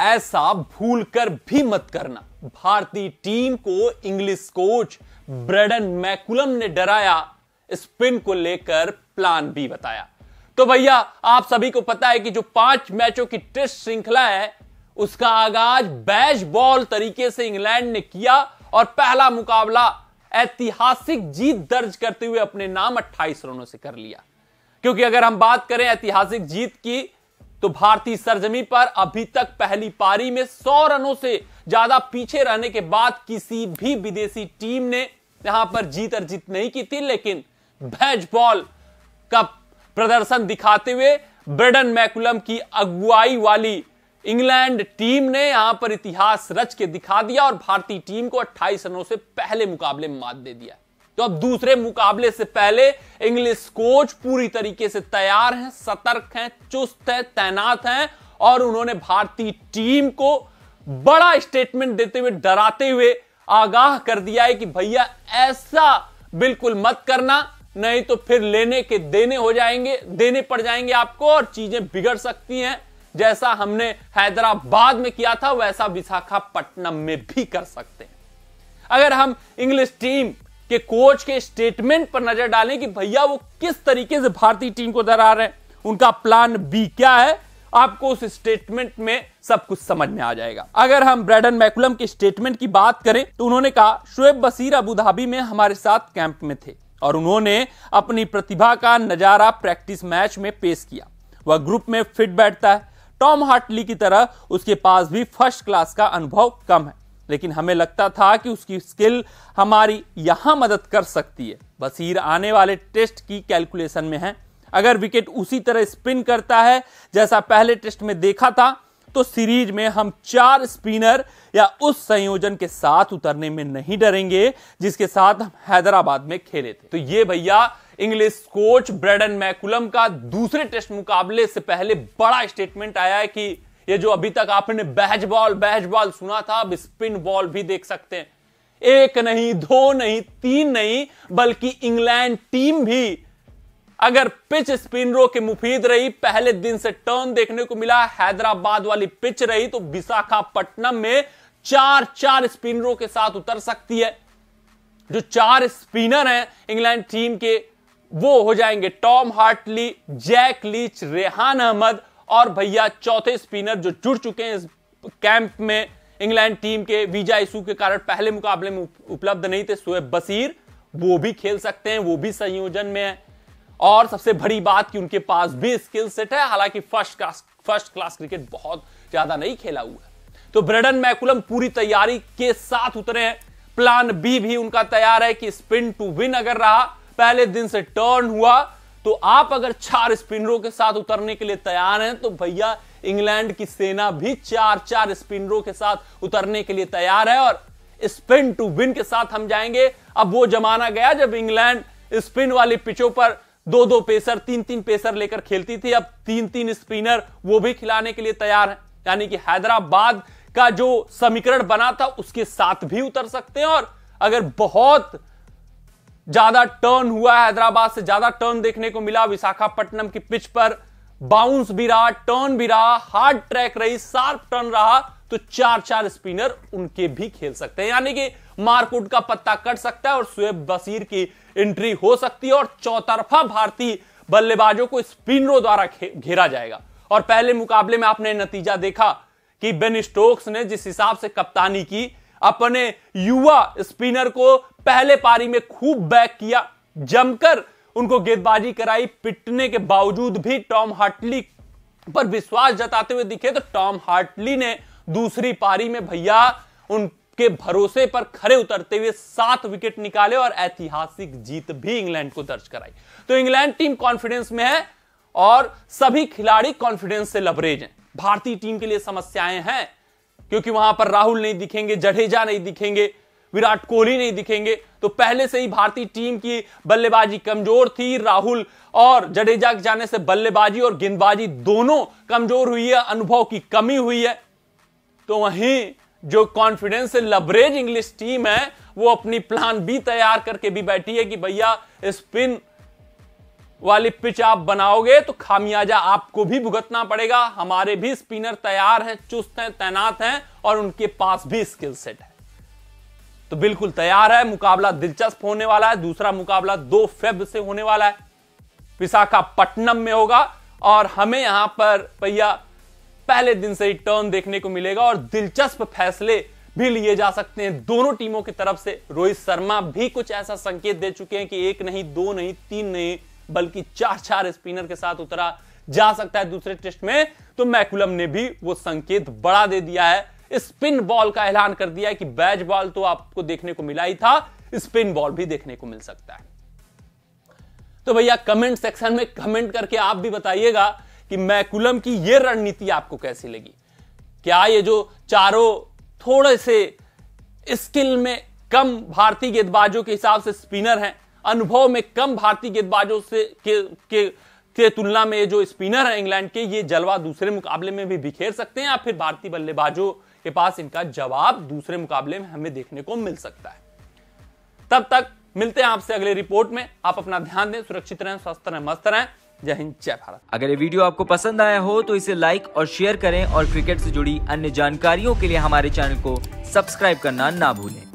ऐसा भूल कर भी मत करना भारतीय टीम को इंग्लिश कोच ब्रेडन मैकुलम ने डराया स्पिन को लेकर प्लान भी बताया तो भैया आप सभी को पता है कि जो पांच मैचों की टेस्ट श्रृंखला है उसका आगाज बैच बॉल तरीके से इंग्लैंड ने किया और पहला मुकाबला ऐतिहासिक जीत दर्ज करते हुए अपने नाम 28 रनों से कर लिया क्योंकि अगर हम बात करें ऐतिहासिक जीत की तो भारतीय सरजमी पर अभी तक पहली पारी में 100 रनों से ज्यादा पीछे रहने के बाद किसी भी विदेशी टीम ने यहां पर जीत अर्जित नहीं की थी लेकिन भैज बॉल का प्रदर्शन दिखाते हुए ब्रेडन मैकुलम की अगुवाई वाली इंग्लैंड टीम ने यहां पर इतिहास रच के दिखा दिया और भारतीय टीम को 28 रनों से पहले मुकाबले मात दे दिया तो अब दूसरे मुकाबले से पहले इंग्लिश कोच पूरी तरीके से तैयार हैं सतर्क हैं चुस्त हैं तैनात हैं और उन्होंने भारतीय टीम को बड़ा स्टेटमेंट देते हुए डराते हुए आगाह कर दिया है कि भैया ऐसा बिल्कुल मत करना नहीं तो फिर लेने के देने हो जाएंगे देने पड़ जाएंगे आपको और चीजें बिगड़ सकती हैं जैसा हमने हैदराबाद में किया था वैसा विशाखापट्टनम में भी कर सकते हैं अगर हम इंग्लिश टीम कि कोच के स्टेटमेंट पर नजर डालें कि भैया वो किस तरीके से भारतीय टीम को डरा रहे हैं उनका प्लान बी क्या है आपको उस स्टेटमेंट में सब कुछ समझ में आ जाएगा अगर हम ब्रेडन मैकुलम के स्टेटमेंट की बात करें तो उन्होंने कहा शुएब बसीर अबुधाबी में हमारे साथ कैंप में थे और उन्होंने अपनी प्रतिभा का नजारा प्रैक्टिस मैच में पेश किया वह ग्रुप में फिट बैठता है टॉम हार्टली की तरह उसके पास भी फर्स्ट क्लास का अनुभव कम है लेकिन हमें लगता था कि उसकी स्किल हमारी यहां मदद कर सकती है बसीर आने वाले टेस्ट की कैलकुलेशन में है अगर विकेट उसी तरह स्पिन करता है जैसा पहले टेस्ट में देखा था तो सीरीज में हम चार स्पिनर या उस संयोजन के साथ उतरने में नहीं डरेंगे जिसके साथ हम हैदराबाद में खेले थे तो ये भैया इंग्लिश कोच ब्रेडन मैकुलम का दूसरे टेस्ट मुकाबले से पहले बड़ा स्टेटमेंट आया है कि ये जो अभी तक आपने बैच बॉल बैच बॉल सुना था अब स्पिन बॉल भी देख सकते हैं एक नहीं दो नहीं तीन नहीं बल्कि इंग्लैंड टीम भी अगर पिच स्पिनरों के मुफीद रही पहले दिन से टर्न देखने को मिला हैदराबाद वाली पिच रही तो विशाखापट्टनम में चार चार स्पिनरों के साथ उतर सकती है जो चार स्पिनर हैं इंग्लैंड टीम के वो हो जाएंगे Tom Hartley Jack Leach Rehan Ahmed और भैया चौथे स्पिनर जो जुड़ चुके हैं इस कैंप में इंग्लैंड टीम के वीजा इशू के कारण पहले मुकाबले में उपलब्ध नहीं थे शोएब बसीर वो भी खेल सकते हैं वो भी संयोजन में है और सबसे बड़ी बात कि उनके पास भी स्किल सेट है हालांकि first class first class cricket बहुत ज्यादा नहीं खेला हुआ है तो ब्रेडन मैकुलम पूरी तैयारी के साथ उतरे हैं प्लान बी भी उनका तैयार है कि स्पिन टू विन अगर रहा पहले दिन से टर्न हुआ तो आप अगर चार स्पिनरों के साथ उतरने के लिए तैयार हैं तो भैया इंग्लैंड की सेना भी चार चार स्पिनरों के साथ उतरने के लिए तैयार है और स्पिन टू विन के साथ हम जाएंगे अब वो जमाना गया जब इंग्लैंड स्पिन वाली पिचों पर दो दो पेसर तीन तीन पेसर लेकर खेलती थी अब तीन तीन स्पिनर वो भी खिलाने के लिए तैयार है यानी कि हैदराबाद का जो समीकरण बना था उसके साथ भी उतर सकते हैं और अगर बहुत ज्यादा टर्न हुआ है हैदराबाद से ज्यादा टर्न देखने को मिला विशाखापट्टनम की पिच पर बाउंस भी रहा टर्न भी रहा हार्ड ट्रैक रही शार्प टर्न रहा तो चार चार स्पिनर उनके भी खेल सकते हैं यानी कि मार्कुड का पत्ता कट सकता है और शुएब बसीर की एंट्री हो सकती है और चौतरफा भारतीय बल्लेबाजों को स्पिनरों द्वारा घेरा जाएगा और पहले मुकाबले में आपने नतीजा देखा कि बेन स्टोक्स ने जिस हिसाब से कप्तानी की अपने युवा स्पिनर को पहले पारी में खूब बैक किया जमकर उनको गेंदबाजी कराई पिटने के बावजूद भी टॉम हार्टली पर विश्वास जताते हुए दिखे तो टॉम हार्टली ने दूसरी पारी में भैया उनके भरोसे पर खड़े उतरते हुए सात विकेट निकाले और ऐतिहासिक जीत भी इंग्लैंड को दर्ज कराई तो इंग्लैंड टीम कॉन्फिडेंस में है और सभी खिलाड़ी कॉन्फिडेंस से लबरेज हैं भारतीय टीम के लिए समस्याएं हैं क्योंकि वहां पर राहुल नहीं दिखेंगे जडेजा नहीं दिखेंगे विराट कोहली नहीं दिखेंगे तो पहले से ही भारतीय टीम की बल्लेबाजी कमजोर थी राहुल और जडेजा के जाने से बल्लेबाजी और गेंदबाजी दोनों कमजोर हुई है अनुभव की कमी हुई है तो वहीं जो कॉन्फिडेंस से लबरेज इंग्लिश टीम है वो अपनी प्लान भी तैयार करके भी बैठी है कि भैया स्पिन वाली पिच आप बनाओगे तो खामियाजा आपको भी भुगतना पड़ेगा हमारे भी स्पिनर तैयार हैं चुस्त हैं तैनात हैं और उनके पास भी स्किल सेट है तो बिल्कुल तैयार है मुकाबला दिलचस्प होने वाला है दूसरा मुकाबला दो फेब से होने वाला है विशाखापट्टनम में होगा और हमें यहां पर भैया पहले दिन से ही टर्न देखने को मिलेगा और दिलचस्प फैसले भी लिए जा सकते हैं दोनों टीमों की तरफ से रोहित शर्मा भी कुछ ऐसा संकेत दे चुके हैं कि एक नहीं दो नहीं तीन नहीं बल्कि चार चार स्पिनर के साथ उतरा जा सकता है दूसरे टेस्ट में तो मैकुलम ने भी वो संकेत बड़ा दे दिया है स्पिन बॉल का ऐलान कर दिया है कि बैच बॉल तो आपको देखने को मिला ही था स्पिन बॉल भी देखने को मिल सकता है तो भैया कमेंट सेक्शन में कमेंट करके आप भी बताइएगा कि मैकुलम की यह रणनीति आपको कैसी लगी क्या ये जो चारों थोड़े से स्किल में कम भारतीय गेंदबाजों के हिसाब से स्पिनर हैं अनुभव में कम भारतीय गेंदबाजों से के, के के तुलना में जो स्पिनर है इंग्लैंड के ये जलवा दूसरे मुकाबले में भी बिखेर सकते हैं या फिर भारतीय बल्लेबाजों के पास इनका जवाब दूसरे मुकाबले में हमें देखने को मिल सकता है तब तक मिलते हैं आपसे अगले रिपोर्ट में आप अपना ध्यान दें सुरक्षित रहें स्वस्थ रहें मस्त रहें जय हिंद जय भारत अगर ये वीडियो आपको पसंद आया हो तो इसे लाइक और शेयर करें और क्रिकेट से जुड़ी अन्य जानकारियों के लिए हमारे चैनल को सब्सक्राइब करना ना भूलें